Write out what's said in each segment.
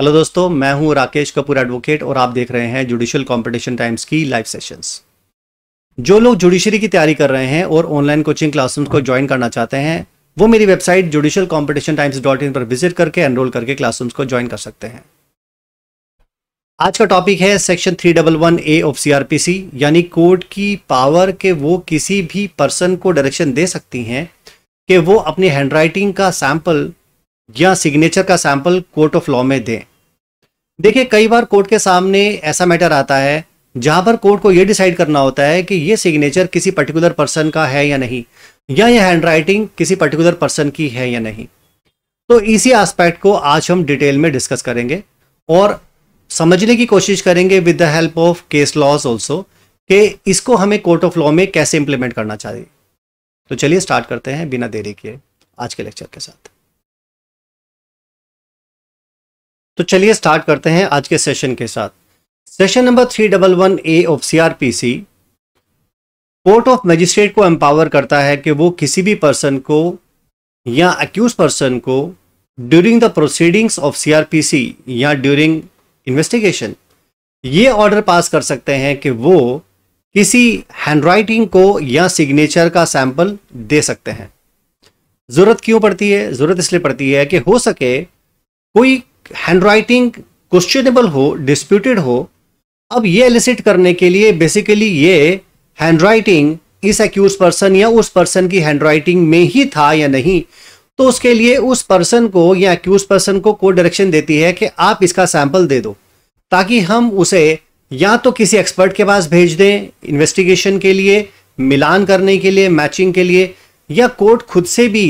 Hello दोस्तों मैं हूं राकेश कपूर एडवोकेट और आप देख रहे हैं जुडिशियल कंपटीशन टाइम्स की लाइव सेशंस जो लोग जुडिशरी की तैयारी कर रहे हैं और ऑनलाइन कोचिंग क्लासरूम्स को ज्वाइन करना चाहते हैं वो मेरी website judicial competition times dot in पर विजिट करके एनरोल करके क्लासरूम्स को ज्वाइन कर सकते हैं आज का टॉपिक है section three double one A of CrPC यानी कोर्ट की पावर के वो किसी भी पर्सन को डायरेक्शन दे सकती हैं कि वो अपनी हैंडराइटिंग का सैंपल या सिग्नेचर का सैंपल कोर्ट ऑफ लॉ में दें देखिए कई बार कोर्ट के सामने ऐसा मैटर आता है जहां पर कोर्ट को यह डिसाइड करना होता है कि यह सिग्नेचर किसी पर्टिकुलर पर्सन का है या नहीं या यह हैंडराइटिंग किसी पर्टिकुलर पर्सन की है या नहीं तो इसी एस्पेक्ट को आज हम डिटेल में डिस्कस करेंगे और समझने की कोशिश करेंगे with the help of case laws also कि इसको हमें कोर्ट ऑफ लॉ में कैसे इंप्लीमेंट करना चाहिए तो चलिए स्टार्ट करते हैं बिना देरी किए आज के लेक्चर के साथ तो चलिए स्टार्ट करते हैं आज के सेशन के साथ session number three double one A of CrPC court of magistrate को एम्पावर करता है कि वो किसी भी पर्सन को या अक्यूज पर्सन को during the proceedings of CrPC या ड्यूरिंग इन्वेस्टिगेशन ये ऑर्डर पास कर सकते हैं कि वो किसी हैंडराइटिंग को या सिग्नेचर का सैंपल दे सकते हैं ज़रूरत क्यों पड़ती है ज़रूरत इसलिए पड़ती है कि हो सके कोई हैंड राइटिंग क्वेश्चनेबल हो डिस्प्यूटेड हो अब ये एलिसिट करने के लिए बेसिकली ये हैंड राइटिंग इस एक्यूज पर्सन या उस पर्सन की हैंड राइटिंग में ही था या नहीं तो उसके लिए उस पर्सन को या एक्यूज पर्सन को कोर्ट डायरेक्शन देती है कि आप इसका सैंपल दे दो ताकि हम उसे या तो किसी एक्सपर्ट के पास भेज दें इन्वेस्टिगेशन के लिए मिलान करने के लिए मैचिंग के लिए या कोर्ट खुद से भी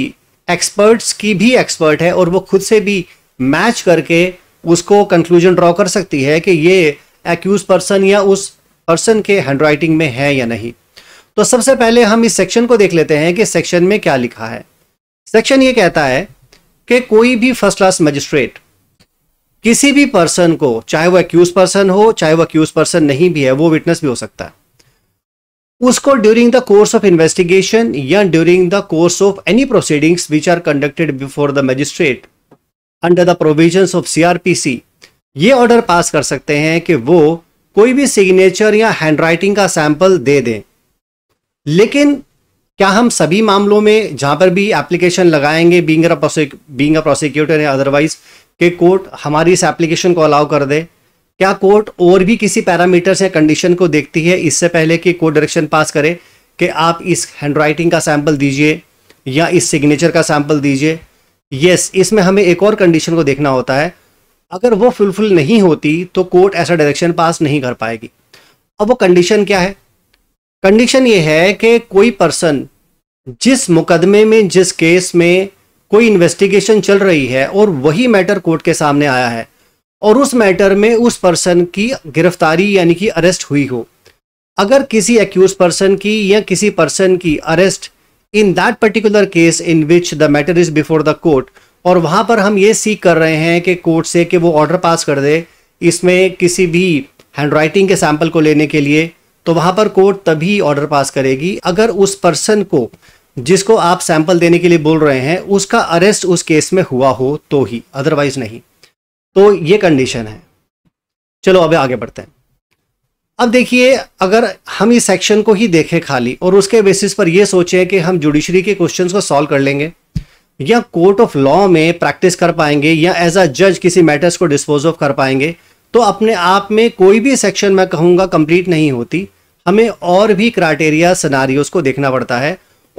एक्सपर्ट्स की भी एक्सपर्ट है और वो खुद से भी मैच करके उसको कंक्लूजन ड्रॉ कर सकती है कि ये एक्यूज पर्सन या उस पर्सन के हैंडराइटिंग में है या नहीं तो सबसे पहले हम इस सेक्शन को देख लेते हैं कि सेक्शन में क्या लिखा है सेक्शन ये कहता है कि कोई भी फर्स्ट क्लास मजिस्ट्रेट किसी भी पर्सन को चाहे वो एक्यूज पर्सन हो चाहे वो एक्यूज पर्सन नहीं भी है वो विटनेस भी हो सकता है उसको during the course of investigation या during the course of any proceedings which are conducted before the magistrate under the provisions of CrPC ये ऑर्डर पास कर सकते हैं कि वो कोई भी सिग्नेचर या हैंडराइटिंग का सैंपल दे दें लेकिन क्या हम सभी मामलों में जहां पर भी एप्लीकेशन लगाएंगे बींग बींग प्रोसिक्यूटर या अदरवाइज कि कोर्ट हमारी इस एप्लीकेशन को अलाउ कर दे क्या कोर्ट और भी किसी पैरामीटर्स या कंडीशन को देखती है इससे पहले कि कोर्ट डायरेक्शन पास करे कि आप इस हैंडराइटिंग का सैंपल दीजिए या इस सिग्नेचर का सैंपल दीजिए यस इसमें हमें एक और कंडीशन को देखना होता है अगर वो फुलफिल नहीं होती तो कोर्ट ऐसा डायरेक्शन पास नहीं कर पाएगी अब वो कंडीशन क्या है कंडीशन ये है कि कोई पर्सन जिस मुकदमे में जिस केस में कोई इन्वेस्टिगेशन चल रही है और वही मैटर कोर्ट के सामने आया है और उस मैटर में उस पर्सन की गिरफ्तारी यानी कि अरेस्ट हुई हो अगर किसी एक्यूज पर्सन की या किसी पर्सन की arrest in that particular case in which the matter is before the court और वहां पर हम ये सीख कर रहे हैं कि कोर्ट से कि वो ऑर्डर पास कर दे इसमें किसी भी हैंड राइटिंग के सैम्पल को लेने के लिए तो वहां पर कोर्ट तभी ऑर्डर पास करेगी अगर उस पर्सन को जिसको आप सैंपल देने के लिए बोल रहे हैं उसका अरेस्ट उस केस में हुआ हो तो ही अदरवाइज नहीं तो ये कंडीशन है चलो अब आगे बढ़ते हैं अब देखिए अगर हम इस सेक्शन को ही देखें खाली और उसके बेसिस पर यह सोचें कि हम जुडिशरी के क्वेश्चंस को सॉल्व कर लेंगे या कोर्ट ऑफ लॉ में प्रैक्टिस कर पाएंगे या एज अ जज किसी मैटर्स को डिस्पोज ऑफ कर पाएंगे तो अपने आप में कोई भी सेक्शन मैं कहूँगा कंप्लीट नहीं होती हमें और भी क्राइटेरिया सिनारी को देखना पड़ता है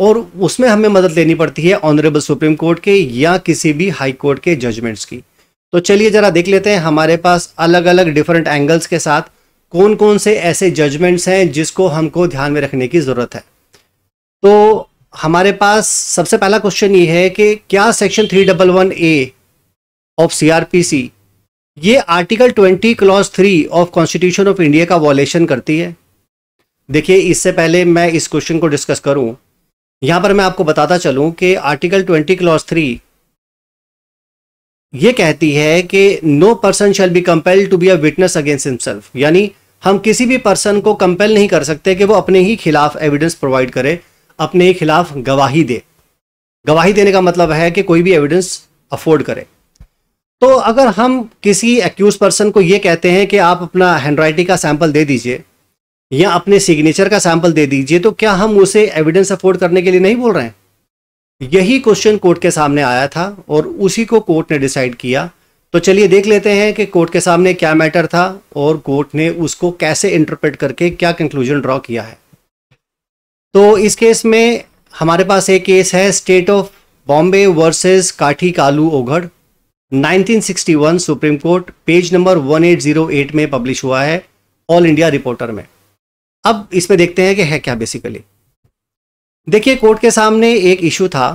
और उसमें हमें मदद लेनी पड़ती है ऑनरेबल सुप्रीम कोर्ट के या किसी भी हाई कोर्ट के जजमेंट्स की तो चलिए ज़रा देख लेते हैं हमारे पास अलग अलग डिफरेंट एंगल्स के साथ कौन कौन से ऐसे जजमेंट्स हैं जिसको हमको ध्यान में रखने की ज़रूरत है तो हमारे पास सबसे पहला क्वेश्चन ये है कि क्या section three double one A of C ये article twenty clause three of constitution of India का वॉलेशन करती है देखिए इससे पहले मैं इस क्वेश्चन को डिस्कस करूं यहां पर मैं आपको बताता चलूं कि आर्टिकल ट्वेंटी क्लॉज थ्री ये कहती है कि no person shall be compelled to be a witness against himself यानी हम किसी भी पर्सन को कंपेल नहीं कर सकते कि वो अपने ही खिलाफ एविडेंस प्रोवाइड करे अपने ही खिलाफ गवाही दे गवाही देने का मतलब है कि कोई भी एविडेंस अफोर्ड करे तो अगर हम किसी एक्यूज पर्सन को ये कहते हैं कि आप अपना हैंडराइटिंग का सैंपल दे दीजिए या अपने सिग्नेचर का सैंपल दे दीजिए तो क्या हम उसे एविडेंस अफोर्ड करने के लिए नहीं बोल रहे हैं यही क्वेश्चन कोर्ट के सामने आया था और उसी को कोर्ट ने डिसाइड किया तो चलिए देख लेते हैं कि कोर्ट के सामने क्या मैटर था और कोर्ट ने उसको कैसे इंटरप्रेट करके क्या कंक्लूजन ड्रॉ किया है तो इस केस में हमारे पास एक केस है state of Bombay versus Kathi Kalu Oghad 1961 supreme court page number 1808 में पब्लिश हुआ है ऑल इंडिया रिपोर्टर में अब इसमें देखते हैं कि है क्या बेसिकली देखिए कोर्ट के सामने एक इशू था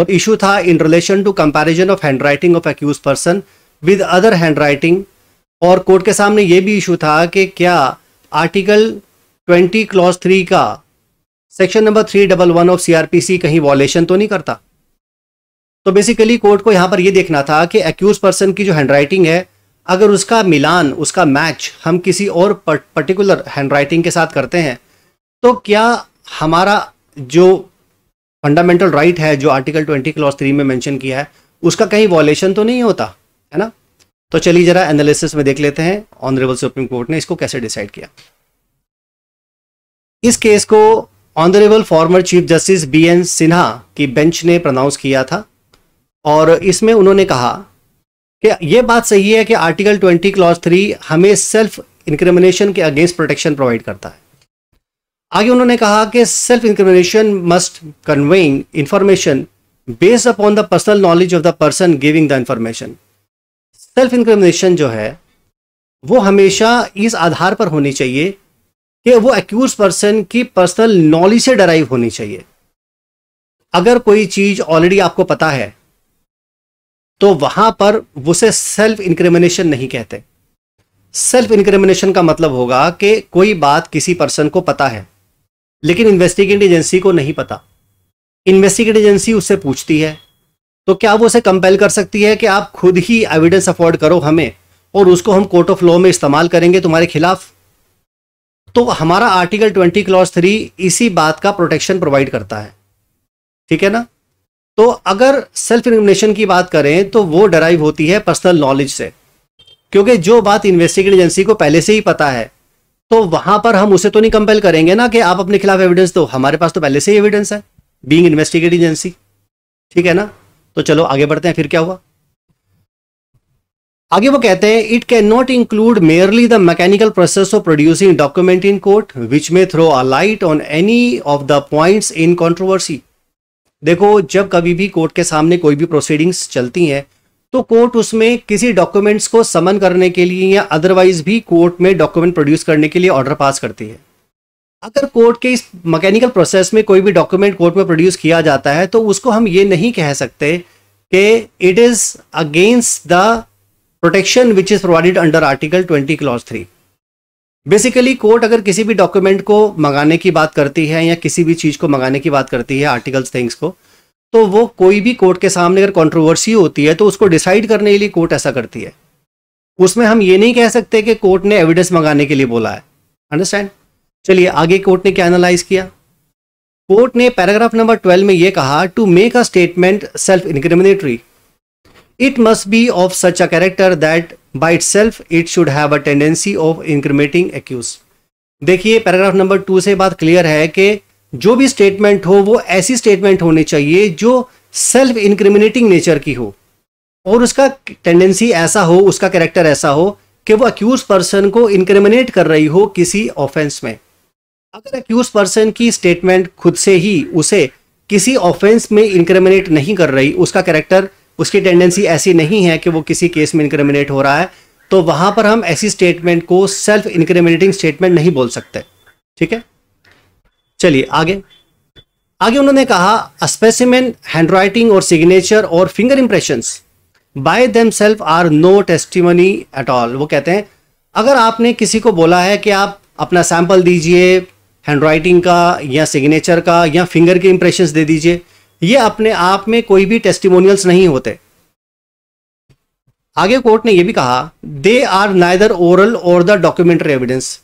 और इशू था in relation to comparison of handwriting of accused person with other handwriting और कोर्ट के सामने ये भी इशू था कि क्या आर्टिकल 20 क्लॉज थ्री का section number three double one of CrPC कहीं वॉलेशन तो नहीं करता तो बेसिकली कोर्ट को यहां पर यह देखना था कि एक्यूज पर्सन की जो हैंडराइटिंग है अगर उसका मिलान उसका मैच हम किसी और पर्टिकुलर हैंडराइटिंग के साथ करते हैं तो क्या हमारा जो फंडामेंटल राइट right है जो आर्टिकल ट्वेंटी क्लॉज थ्री में मेंशन किया है उसका कहीं वॉलेशन तो नहीं होता है ना तो चलिए जरा एनालिसिस में देख लेते हैं ऑनरेबल सुप्रीम कोर्ट ने इसको कैसे डिसाइड किया इस केस को honourable former chief justice B N Sinha की बेंच ने प्रनाउंस किया था और इसमें उन्होंने कहा कि यह बात सही है कि आर्टिकल 20 क्लॉज 3 हमें सेल्फ इंक्रिमिनेशन के अगेंस्ट प्रोटेक्शन प्रोवाइड करता है आगे उन्होंने कहा कि self incrimination must conveying information based upon the personal knowledge of the person giving the information self incrimination जो है वो हमेशा इस आधार पर होनी चाहिए कि वो एक्यूज पर्सन की पर्सनल नॉलेज से डराइव होनी चाहिए अगर कोई चीज ऑलरेडी आपको पता है तो वहां पर उसे सेल्फ इंक्रिमिनेशन नहीं कहते सेल्फ इंक्रिमिनेशन का मतलब होगा कि कोई बात किसी पर्सन को पता है लेकिन इन्वेस्टिगेटिव एजेंसी को नहीं पता इन्वेस्टिगेटिव एजेंसी उससे पूछती है तो क्या वो उसे कंपेल कर सकती है कि आप खुद ही एविडेंस अफोर्ड करो हमें और उसको हम कोर्ट ऑफ लॉ में इस्तेमाल करेंगे तुम्हारे खिलाफ तो हमारा आर्टिकल ट्वेंटी क्लॉज थ्री इसी बात का प्रोटेक्शन प्रोवाइड करता है ठीक है ना तो अगर सेल्फ इन्फॉर्मेशन की बात करें तो वो डराइव होती है पर्सनल नॉलेज से क्योंकि जो बात इन्वेस्टिगेट एजेंसी को पहले से ही पता है तो वहां पर हम उसे तो नहीं कंपेल करेंगे ना कि आप अपने खिलाफ एविडेंस दो हमारे पास तो पहले से ही एविडेंस है बींग इन्वेस्टिगेट एजेंसी ठीक है ना तो चलो आगे बढ़ते हैं फिर क्या हुआ आगे वो कहते हैं it cannot include merely the mechanical process of producing document in court which may throw a light on any of the points in controversy देखो जब कभी भी कोर्ट के सामने कोई भी प्रोसीडिंग्स चलती हैं तो कोर्ट उसमें किसी डॉक्यूमेंट्स को समन करने के लिए या अदरवाइज भी कोर्ट में डॉक्यूमेंट प्रोड्यूस करने के लिए ऑर्डर पास करती है अगर कोर्ट के इस मैकेनिकल प्रोसेस में कोई भी डॉक्यूमेंट कोर्ट में प्रोड्यूस किया जाता है तो उसको हम ये नहीं कह सकते कि it is against the protection which is provided under article twenty clause three basically court अगर किसी भी डॉक्यूमेंट को मंगाने की बात करती है या किसी भी चीज़ को मंगाने की बात करती है आर्टिकल्स थिंग्स को तो वो कोई भी कोर्ट के सामने अगर कंट्रोवर्सी होती है तो उसको डिसाइड करने के लिए कोर्ट ऐसा करती है उसमें हम ये नहीं कह सकते कि कोर्ट ने एविडेंस मंगाने के लिए बोला है अंडरस्टैंड चलिए आगे कोर्ट ने क्या एनालाइज किया कोर्ट ने पैराग्राफ नंबर ट्वेल्व में यह कहा to make a statement self incriminatory must be of such a character that by itself it should have a tendency of incriminating accused देखिए पैराग्राफ नंबर टू से बात clear है कि जो भी स्टेटमेंट हो वो ऐसी स्टेटमेंट होनी चाहिए जो सेल्फ इंक्रिमिनेटिंग नेचर की हो और उसका टेंडेंसी ऐसा हो उसका कैरेक्टर ऐसा हो कि वो अक्यूज पर्सन को इंक्रिमिनेट कर रही हो किसी ऑफेंस में अगर अक्यूज पर्सन की स्टेटमेंट खुद से ही उसे किसी ऑफेंस में इंक्रमिनेट नहीं कर रही उसका कैरेक्टर उसकी टेंडेंसी ऐसी नहीं है कि वो किसी केस में इंक्रमिनेट हो रहा है तो वहां पर हम ऐसी स्टेटमेंट को सेल्फ इंक्रिमिनेटिंग स्टेटमेंट नहीं बोल सकते ठीक है चलिए आगे आगे उन्होंने कहा स्पेसिमेन हैंडराइटिंग और सिग्नेचर और finger impression by themselves are no testimony at all वो कहते हैं अगर आपने किसी को बोला है कि आप अपना सैंपल दीजिए हैंड राइटिंग का या सिग्नेचर का या फिंगर के इंप्रेशन दे दीजिए ये अपने आप में कोई भी टेस्टिमोनियल्स नहीं होते आगे कोर्ट ने यह भी कहा दे आर नाइदर ओरल और द डॉक्यूमेंट्री एविडेंस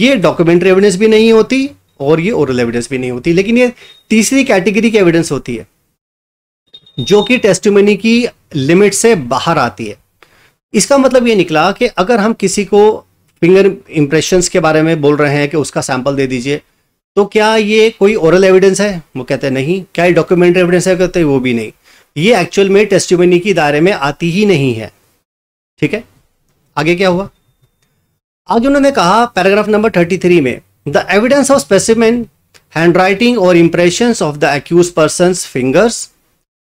ये डॉक्यूमेंट्री एविडेंस भी नहीं होती और ये ओरल एविडेंस भी नहीं होती लेकिन ये तीसरी कैटेगरी की एविडेंस होती है जो कि टेस्टिमनी की लिमिट से बाहर आती है इसका मतलब ये निकला कि अगर हम किसी को फिंगर इम्प्रेशंस के बारे में बोल रहे हैं कि उसका सैंपल दे दीजिए तो क्या ये कोई ओरल एविडेंस है वो कहते हैं नहीं क्या ये डॉक्यूमेंट्री एविडेंस है कहते हैं वो भी नहीं ये एक्चुअल में टेस्टिमनी की दायरे में आती ही नहीं है ठीक है आगे क्या हुआ आगे उन्होंने कहा पैराग्राफ नंबर थर्टी थ्री में the evidence of specimen handwriting और impression of the accused person fingers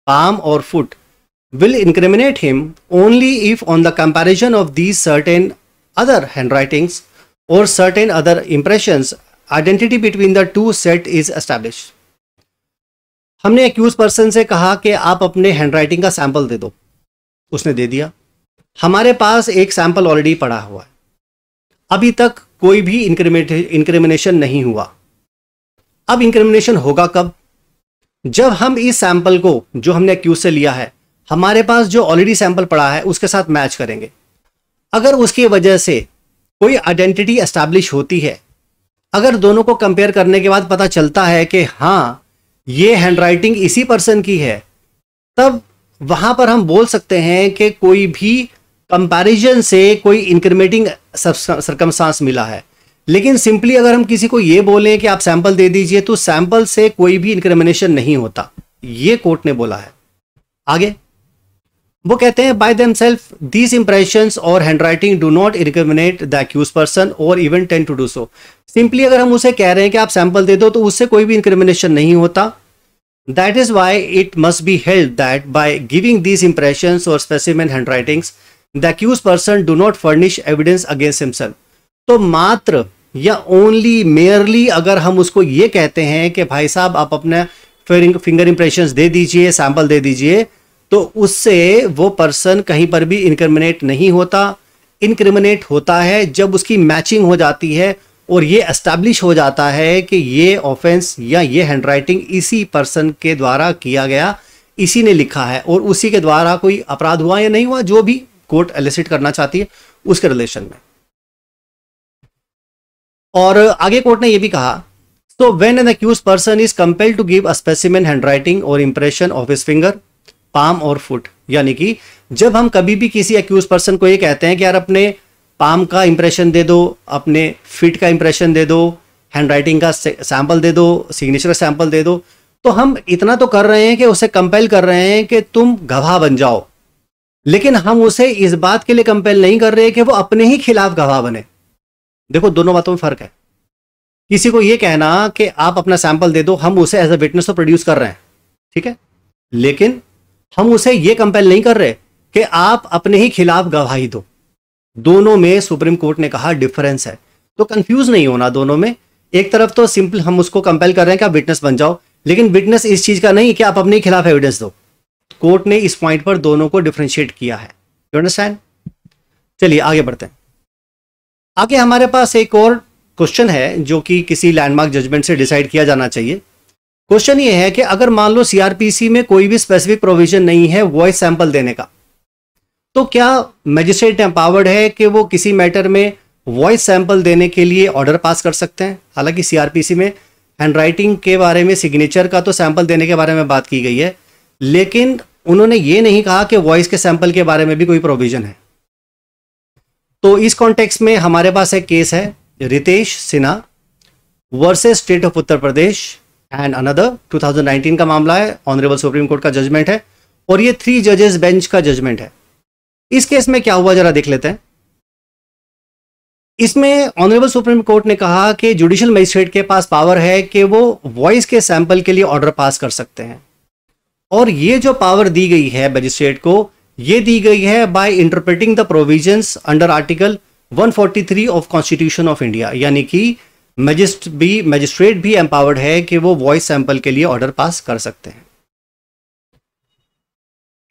palm और foot will incriminate him only if on the comparison of these certain other handwritings or certain other impressions, identity between the two set is established. हमने accused person से कहा कि आप अपने handwriting का sample दे दो उसने दे दिया हमारे पास एक सैंपल ऑलरेडी पड़ा हुआ है अभी तक कोई भी इंक्रीमेट इंक्रिमिनेशन नहीं हुआ अब इंक्रिमिनेशन होगा कब जब हम इस सैंपल को जो हमने एक्यूज से लिया है हमारे पास जो ऑलरेडी सैंपल पड़ा है उसके साथ मैच करेंगे अगर उसकी वजह से कोई आइडेंटिटी एस्टैब्लिश होती है अगर दोनों को कंपेयर करने के बाद पता चलता है कि हाँ ये हैंडराइटिंग इसी पर्सन की है तब वहाँ पर हम बोल सकते हैं कि कोई भी कंपैरिजन से कोई इंक्रीमेटिंग सरकमसांस मिला है लेकिन सिंपली अगर हम किसी को ये बोलें कि आप सैंपल दे दीजिए तो सैंपल से कोई भी इंक्रिमिनेशन नहीं होता ये कोर्ट ने बोला है आगे वो कहते हैं by themselves these impression और handwriting do not incriminate the accused person और even tend to do so simply अगर हम उसे कह रहे हैं कि आप सैंपल दे दो तो उससे कोई भी इंक्रिमिनेशन नहीं होता that is why it must be held that by giving these impression और specimen handwritings the accused person do not furnish evidence against himself तो मात्र या ओनली मेयरली अगर हम उसको ये कहते हैं कि भाई साहब आप अपना फिंगर इंप्रेशन दे दीजिए सैंपल दे दीजिए तो उससे वो पर्सन कहीं पर भी इनक्रमिनेट नहीं होता इनक्रिमिनेट होता है जब उसकी मैचिंग हो जाती है और ये एस्टैब्लिश हो जाता है कि ये ऑफेंस या ये हैंडराइटिंग इसी पर्सन के द्वारा किया गया इसी ने लिखा है और उसी के द्वारा कोई अपराध हुआ या नहीं हुआ जो भी कोर्ट एलिसिट करना चाहती है उसके रिलेशन में और आगे कोर्ट ने यह भी कहा so when an accused person is compelled to give a specimen handwriting और impression of his finger palm और फुट यानी कि जब हम कभी भी किसी एक्यूज पर्सन को ये कहते हैं कि यार अपने पाम का इंप्रेशन दे दो अपने फिट का इंप्रेशन दे दो हैंड राइटिंग का सैंपल दे दो सिग्नेचर सैंपल दे दो तो हम इतना तो कर रहे हैं कि उसे कंपेल कर रहे हैं कि तुम गवाह बन जाओ लेकिन हम उसे इस बात के लिए कंपेल नहीं कर रहे कि वो अपने ही खिलाफ गवाह बने देखो दोनों बातों में फर्क है किसी को यह कहना कि आप अपना सैंपल दे दो हम उसे एज अ विटनेस तो प्रोड्यूस कर रहे हैं ठीक है लेकिन हम उसे ये कंपेल नहीं कर रहे कि आप अपने ही खिलाफ गवाही दो दोनों में सुप्रीम कोर्ट ने कहा डिफरेंस है तो कंफ्यूज नहीं होना दोनों में एक तरफ तो सिंपल हम उसको कंपेल कर रहे हैं कि आप विटनेस बन जाओ लेकिन विटनेस इस चीज का नहीं कि आप अपने खिलाफ एविडेंस दो कोर्ट ने इस पॉइंट पर दोनों को डिफ्रेंशिएट किया है यू अंडरस्टैंड चलिए आगे बढ़ते हैं आगे हमारे पास एक और क्वेश्चन है जो कि किसी लैंडमार्क जजमेंट से डिसाइड किया जाना चाहिए क्वेश्चन ये है कि अगर मान लो सीआरपीसी में कोई भी स्पेसिफिक प्रोविजन नहीं है वॉइस सैंपल देने का तो क्या मजिस्ट्रेट एम्पावर्ड है कि वो किसी मैटर में वॉइस सैंपल देने के लिए ऑर्डर पास कर सकते हैं हालांकि सीआरपीसी में हैंडराइटिंग के बारे में सिग्नेचर का तो सैंपल देने के बारे में बात की गई है लेकिन उन्होंने ये नहीं कहा कि वॉइस के सैंपल के बारे में भी कोई प्रोविजन है तो इस कॉन्टेक्स्ट में हमारे पास एक केस है Ritesh Sinha versus state of Uttar Pradesh and another 2019 का मामला है ऑनरेबल सुप्रीम कोर्ट का जजमेंट है और ये थ्री जजेस बेंच का जजमेंट है इस केस में क्या हुआ जरा देख लेते हैं इसमें ऑनरेबल सुप्रीम कोर्ट ने कहा कि जुडिशियल मजिस्ट्रेट के पास पावर है कि वो वॉइस के सैंपल के लिए ऑर्डर पास कर सकते हैं और ये जो पावर दी गई है मजिस्ट्रेट को ये दी गई है by interpreting the provisions under article 143 of constitution of India यानी कि मजिस्ट भी मजिस्ट्रेट भी एम्पावर्ड है कि वो वॉइस सैंपल के लिए ऑर्डर पास कर सकते हैं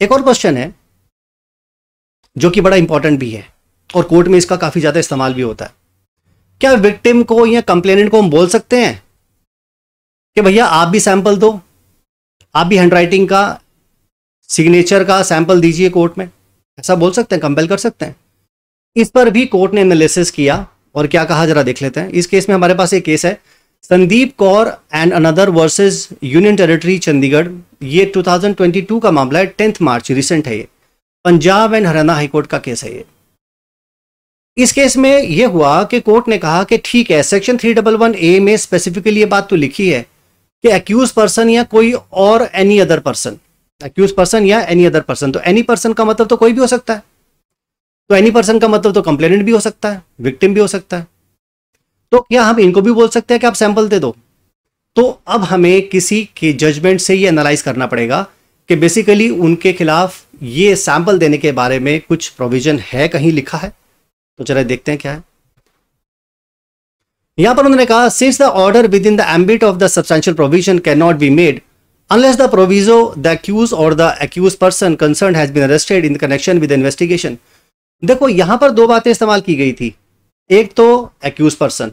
एक और क्वेश्चन है जो कि बड़ा इंपॉर्टेंट भी है और कोर्ट में इसका काफी ज्यादा इस्तेमाल भी होता है क्या विक्टिम को या कंप्लेनेंट को हम बोल सकते हैं कि भैया आप भी सैंपल दो आप भी हैंडराइटिंग का सिग्नेचर का सैंपल दीजिए कोर्ट में ऐसा बोल सकते हैं कंपेल कर सकते हैं इस पर भी कोर्ट ने एनालिसिस किया और क्या कहा जरा देख लेते हैं इस केस में हमारे पास एक केस है Sandeep Kaur and another versus union territory Chandigarh ये 2022 का मामला है टेंथ मार्च रिसेंट है ये पंजाब एंड हरियाणा हाईकोर्ट का केस है ये इस केस में यह हुआ कि कोर्ट ने कहा कि ठीक है section three double one A में स्पेसिफिकली ये बात तो लिखी है कि एक्यूज पर्सन या कोई और any other person accused person या एनी अदर पर्सन तो एनी पर्सन का मतलब तो कोई भी हो सकता है तो एनी पर्सन का मतलब तो कंप्लेनेंट भी हो सकता है विक्टिम भी हो सकता है तो क्या हम इनको भी बोल सकते हैं कि आप सैंपल दे दो तो अब हमें किसी के जजमेंट से ये एनालाइज करना पड़ेगा कि बेसिकली उनके खिलाफ ये सैंपल देने के बारे में कुछ प्रोविजन है कहीं लिखा है तो चले देखते हैं क्या है यहां पर उन्होंने कहा since the order within the ambit of the substantial provision cannot be made unless the proviso the accused or the accused person concerned has been arrested in connection with the देखो यहां पर दो बातें इस्तेमाल की गई थी एक तो एक्यूज पर्सन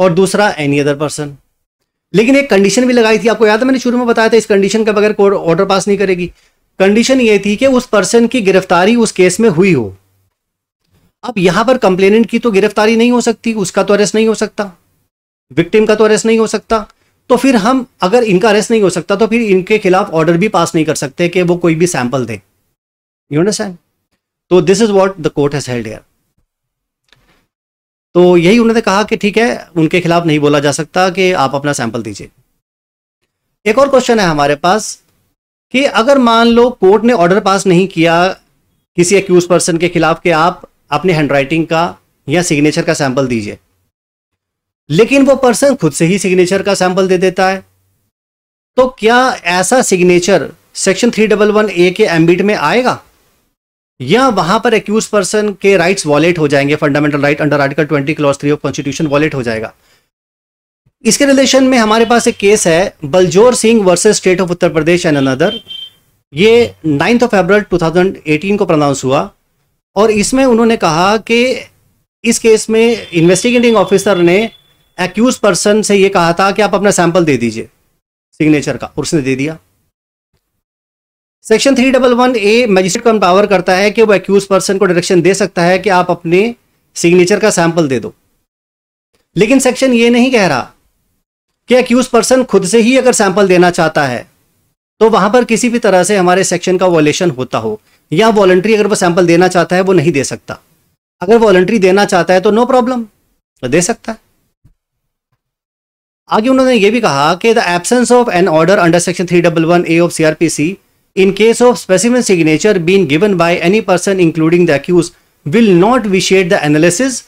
और दूसरा एनी अदर पर्सन लेकिन एक कंडीशन भी लगाई थी आपको याद है मैंने शुरू में बताया था इस कंडीशन के बगैर कोर्ट ऑर्डर पास नहीं करेगी कंडीशन ये थी कि उस पर्सन की गिरफ्तारी उस केस में हुई हो अब यहां पर कंप्लेनेंट की तो गिरफ्तारी नहीं हो सकती उसका तो अरेस्ट नहीं हो सकता विक्टिम का तो अरेस्ट नहीं हो सकता तो फिर हम अगर इनका अरेस्ट नहीं हो सकता तो फिर इनके खिलाफ ऑर्डर भी पास नहीं कर सकते कि वो कोई भी सैंपल दे यू अंडरस्टैंड तो this is what the court has held तो यही उन्होंने कहा कि ठीक है उनके खिलाफ नहीं बोला जा सकता कि आप अपना सैंपल दीजिए एक और क्वेश्चन है हमारे पास कि अगर मान लो कोर्ट ने ऑर्डर पास नहीं किया किसी एक्यूज पर्सन के खिलाफ कि आप अपने हैंडराइटिंग का या सिग्नेचर का सैंपल दीजिए लेकिन वो पर्सन खुद से ही सिग्नेचर का सैंपल दे देता है तो क्या ऐसा signature section three double one A के एम्बिट में आएगा या वहां पर एक्यूज पर्सन के राइट्स वॉलेट हो जाएंगे fundamental right under article twenty clause three of constitution violate हो जाएगा इसके रिलेशन में हमारे पास एक केस है Baljor Singh versus state of Uttar Pradesh and another ये नाइन्थ ऑफ अप्रैल 2018 को प्रनाउंस हुआ और इसमें उन्होंने कहा कि इस केस में इन्वेस्टिगेटिंग ऑफिसर ने एक्यूज पर्सन से ये कहा था कि आप अपना सैंपल दे दीजिए सिग्नेचर का उसने दे दिया section three double one A magistrate को एम्पावर करता है कि वो एक्यूज पर्सन को डायरेक्शन दे सकता है कि आप अपने सिग्नेचर का सैंपल दे दो लेकिन सेक्शन ये नहीं कह रहा कि एक्यूज पर्सन खुद से ही अगर सैंपल देना चाहता है तो वहां पर किसी भी तरह से हमारे सेक्शन का वॉलेशन होता हो या वॉलंट्री अगर वो सैंपल देना चाहता है वो नहीं दे सकता अगर वॉलंट्री देना चाहता है तो नो प्रॉब्लम तो दे सकता है आगे उन्होंने ये भी कहा कि the absence of an order under section three double one A of CrPC in case of specimen signature being given by any person including the accused will not vitiate the analysis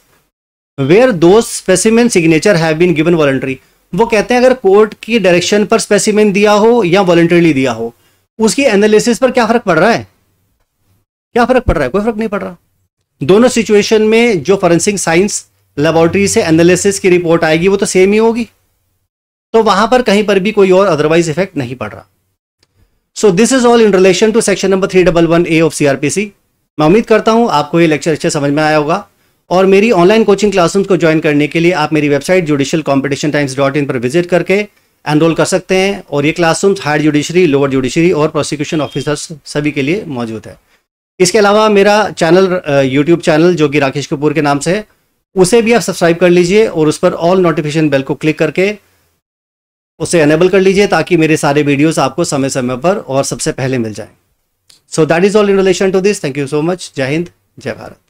where those specimen signature have been given voluntary वो कहते हैं अगर court की direction पर specimen दिया हो या voluntarily दिया हो उसकी एनालिसिस पर क्या फर्क पड़ रहा है क्या फर्क पड़ रहा है कोई फर्क नहीं पड़ रहा दोनों सिचुएशन में जो फॉरेंसिक साइंस लेबोरेटरी से एनालिसिस की रिपोर्ट आएगी वो तो सेम ही होगी तो वहां पर कहीं पर भी कोई और अदरवाइज इफेक्ट नहीं पड़ रहा so this is all in relation to section number three double one A of CrPC मैं उम्मीद करता हूँ आपको ये लेक्चर अच्छे समझ में आया होगा और मेरी ऑनलाइन कोचिंग क्लासरूम्स को ज्वाइन करने के लिए आप मेरी website judicial competition times dot in पर विजिट करके एनरोल कर सकते हैं और ये classroom higher judiciary lower judiciary और प्रोसिक्यूशन ऑफिसर्स सभी के लिए मौजूद है इसके अलावा मेरा चैनल यूट्यूब चैनल जो कि राकेश कपूर के नाम से है उसे भी आप सब्सक्राइब कर लीजिए और उस पर ऑल नोटिफिकेशन बेल को क्लिक करके उसे एनेबल कर लीजिए ताकि मेरे सारे वीडियोस आपको समय समय पर और सबसे पहले मिल जाएं so that is all in relation to this thank you so much जय हिंद जय भारत